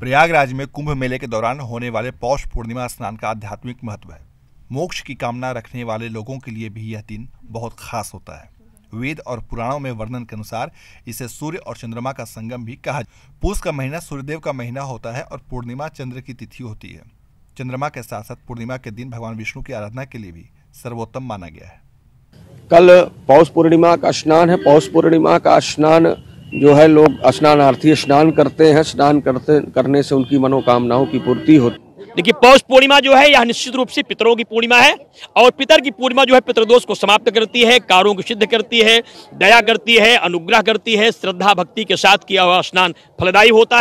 प्रयागराज में कुंभ मेले के दौरान होने वाले पौष पूर्णिमा स्नान का आध्यात्मिक महत्व है मोक्ष की कामना रखने वाले लोगों के लिए भी यह दिन बहुत खास होता है वेद और पुराणों में वर्णन के अनुसार इसे सूर्य और चंद्रमा का संगम भी कहा पूष का महीना सूर्यदेव का महीना होता है और पूर्णिमा चंद्र की तिथि होती है चंद्रमा के साथ साथ पूर्णिमा के दिन भगवान विष्णु की आराधना के लिए भी सर्वोत्तम माना गया है कल पौष पूर्णिमा का स्नान है पौष पूर्णिमा का स्नान जो है लोग स्नानार्थी स्नान करते हैं स्नान करते करने से उनकी मनोकामनाओं की पूर्ति होती देखिए पौष पूर्णिमा जो है यह निश्चित रूप से पितरों की पूर्णिमा है और पितर की पूर्णिमा जो है पितृदोष को समाप्त करती है कारों को सिद्ध करती है दया करती है अनुग्रह करती है श्रद्धा भक्ति के साथ किया हुआ स्नान फलदायी होता है